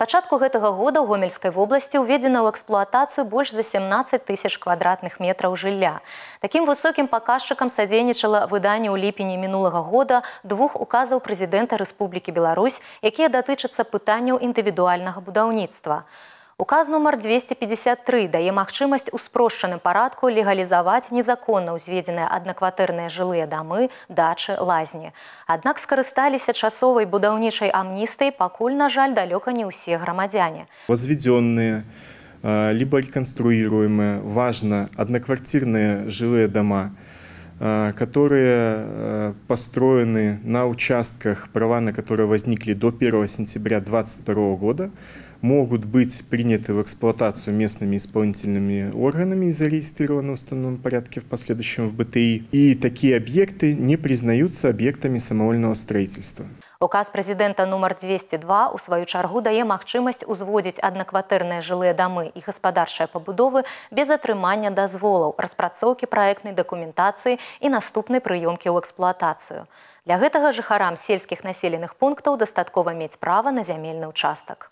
пачатку гэтага года гомельскай вобласці ўведзена ў эксплуатацыю больш за 17 тысяч квадратных метраў жылля такім высокім паказчыкам садзейнічала выданне ў ліпені мінулага года двух указаў прэзідэнта Рэспублікі Беларусь якія датычацца пытанняў індывідуальнага будаўніцтва у Указ нумар 253 дае магчымасць у спрошчаным парадку легалізаваць незаконна ўзведзеныя аднакватэрныя жылыя дамы, дачы, лазні. Аднак скарысталіся часовай будаўнічай амністай, пакуль, на жаль, далеко не все грамадзяне. Возведенные а, либо реконструируемые, важно, одноквартирные жилые дома – Э, которые э, построены на участках, права на которые возникли до 1 сентября 2022 года, могут быть приняты в эксплуатацию местными исполнительными органами и зарегистрированы в установленном порядке в последующем в БТИ. И такие объекты не признаются объектами самовольного строительства. Указ прэзідэнта нумар 202 у сваю чаргу дае магчымасць узводзіць аднакватэрныя жылыя дамы і гаспадарчыя пабудовы без атрымання дазволаў, распрацоўкі праектнай дакументацыі і наступнай прыёмкі ў эксплуатацыю. Для гэтага жыхарам сельскіх населеных пунктаў дастаткова мець права на зямельны ўчастак.